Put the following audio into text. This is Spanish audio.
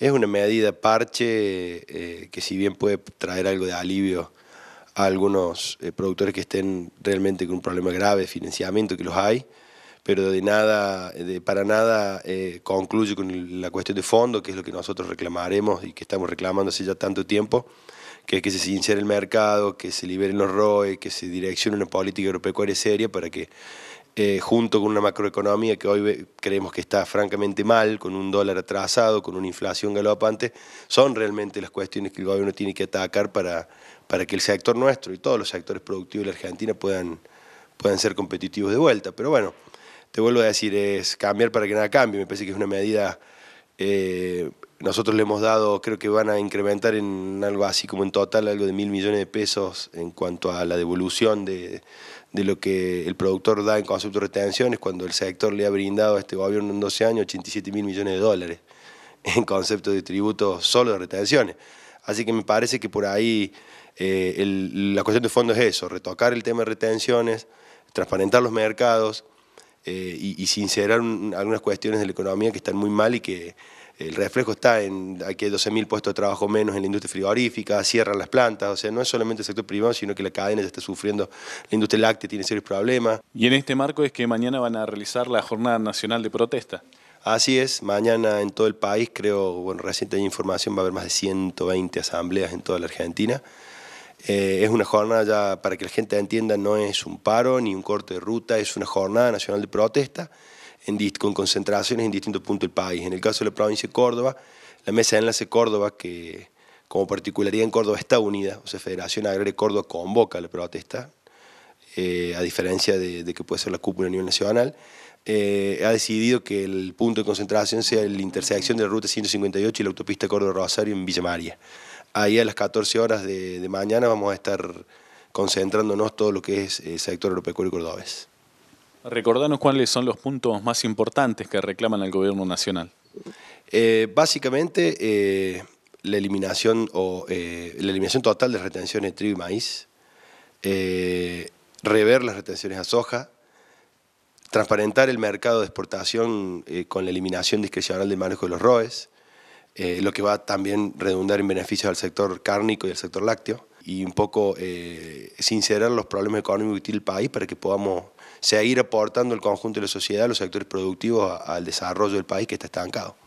Es una medida parche eh, que si bien puede traer algo de alivio a algunos eh, productores que estén realmente con un problema grave de financiamiento, que los hay, pero de nada, de, para nada eh, concluye con la cuestión de fondo, que es lo que nosotros reclamaremos y que estamos reclamando hace ya tanto tiempo, que es que se sincere el mercado, que se liberen los ROE, que se direccione una política agropecuaria seria para que eh, junto con una macroeconomía que hoy creemos que está francamente mal, con un dólar atrasado, con una inflación galopante, son realmente las cuestiones que el gobierno tiene que atacar para, para que el sector nuestro y todos los sectores productivos de la Argentina puedan, puedan ser competitivos de vuelta. Pero bueno, te vuelvo a decir, es cambiar para que nada cambie. Me parece que es una medida eh, nosotros le hemos dado, creo que van a incrementar en algo así como en total algo de mil millones de pesos en cuanto a la devolución de, lo que el productor da en concepto de retenciones, cuando el sector le ha brindado a este gobierno en 12 años 87 mil millones de dólares en concepto de tributo solo de retenciones. Así que me parece que por ahí eh, la cuestión de fondo es eso, retocar el tema de retenciones, transparentar los mercados eh, y, y, sincerar algunas cuestiones de la economía que están muy mal y que el reflejo está en que hay 12.000 puestos de trabajo menos en la industria frigorífica, cierran las plantas, o sea, no es solamente el sector privado, sino que la cadena ya está sufriendo, la industria láctea tiene serios problemas. Y en este marco es que mañana van a realizar la Jornada Nacional de Protesta. Así es, mañana en todo el país, creo, bueno, reciente hay información, va a haber más de 120 asambleas en toda la Argentina. Eh, es una jornada ya, para que la gente entienda, no es un paro ni un corte de ruta, es una jornada nacional de protesta con concentraciones en distintos puntos del país. En el caso de la provincia de Córdoba, la mesa de enlace Córdoba, que como particularidad en Córdoba está unida, o sea, Federación Agraria de Córdoba convoca la protesta, eh, a diferencia de, que puede ser la cúpula a nivel nacional, eh, ha decidido que el punto de concentración sea la intersección de la Ruta 158 y la autopista Córdoba-Rosario en Villa María. Ahí a las 14 horas de, mañana vamos a estar concentrándonos todo lo que es el sector agropecuario cordobés. Recordanos cuáles son los puntos más importantes que reclaman al gobierno nacional. Eh, básicamente, eh, la, eliminación o, eh, la eliminación total de retenciones de trigo y maíz, rever las retenciones a soja, transparentar el mercado de exportación con la eliminación discrecional del manejo de los ROES, eh, lo que va también redundar en beneficio al sector cárnico y al sector lácteo, y un poco eh, sincerar los problemas económicos que país para que podamos seguir aportando el conjunto de la sociedad, los sectores productivos, al desarrollo del país que está estancado.